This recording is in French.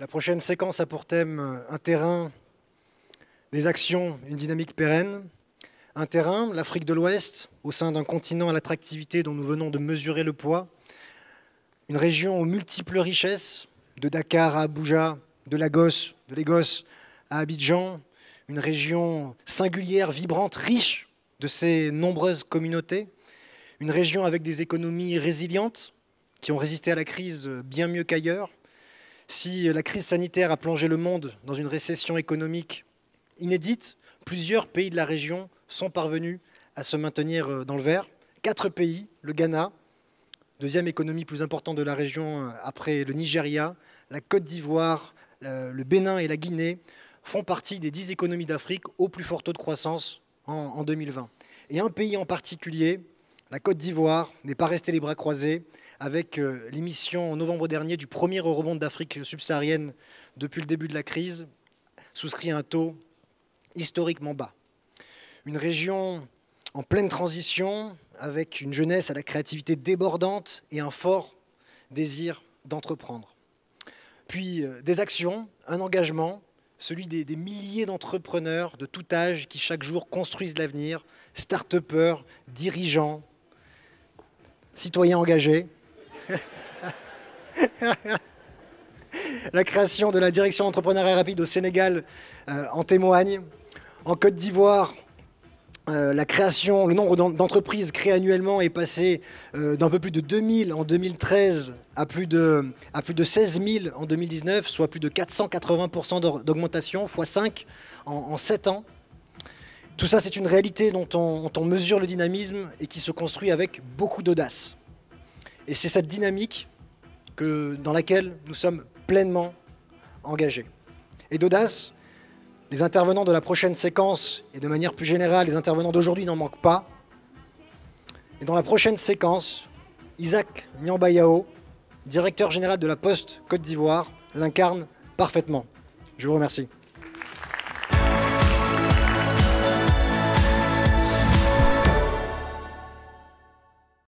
La prochaine séquence a pour thème euh, un terrain, des actions, une dynamique pérenne. Un terrain, l'Afrique de l'Ouest, au sein d'un continent à l'attractivité dont nous venons de mesurer le poids. Une région aux multiples richesses, de Dakar à Abuja, de Lagos, de Lagos à Abidjan. Une région singulière, vibrante, riche de ses nombreuses communautés. Une région avec des économies résilientes qui ont résisté à la crise euh, bien mieux qu'ailleurs si la crise sanitaire a plongé le monde dans une récession économique inédite, plusieurs pays de la région sont parvenus à se maintenir euh, dans le vert. Quatre pays, le Ghana, deuxième économie plus importante de la région euh, après le Nigeria, la Côte d'Ivoire, le Bénin et la Guinée, font partie des dix économies d'Afrique au plus fort taux de croissance en 2020. Et un pays en particulier, la Côte d'Ivoire n'est pas restée les bras croisés avec euh, l'émission en novembre dernier du premier rebond d'Afrique subsaharienne depuis le début de la crise, souscrit à un taux historiquement bas. Une région en pleine transition, avec une jeunesse à la créativité débordante et un fort désir d'entreprendre. Puis euh, des actions, un engagement, celui des, des milliers d'entrepreneurs de tout âge qui chaque jour construisent l'avenir, start-upers, dirigeants, citoyens engagés, la création de la direction entrepreneuriat rapide au Sénégal euh, en témoigne. En Côte d'Ivoire, euh, la création, le nombre d'entreprises créées annuellement est passé euh, d'un peu plus de 2000 en 2013 à plus de, à plus de 16 000 en 2019, soit plus de 480% d'augmentation, fois 5 en, en 7 ans. Tout ça, c'est une réalité dont on, mesure le dynamisme et qui se construit avec beaucoup d'audace. Et c'est cette dynamique que, dans laquelle nous sommes pleinement engagés. Et d'audace, les intervenants de la prochaine séquence et de manière plus générale, les intervenants d'aujourd'hui n'en manquent pas. Et dans la prochaine séquence, Isaac Nyambayao, directeur général de la Poste Côte d'Ivoire, l'incarne parfaitement. Je vous remercie.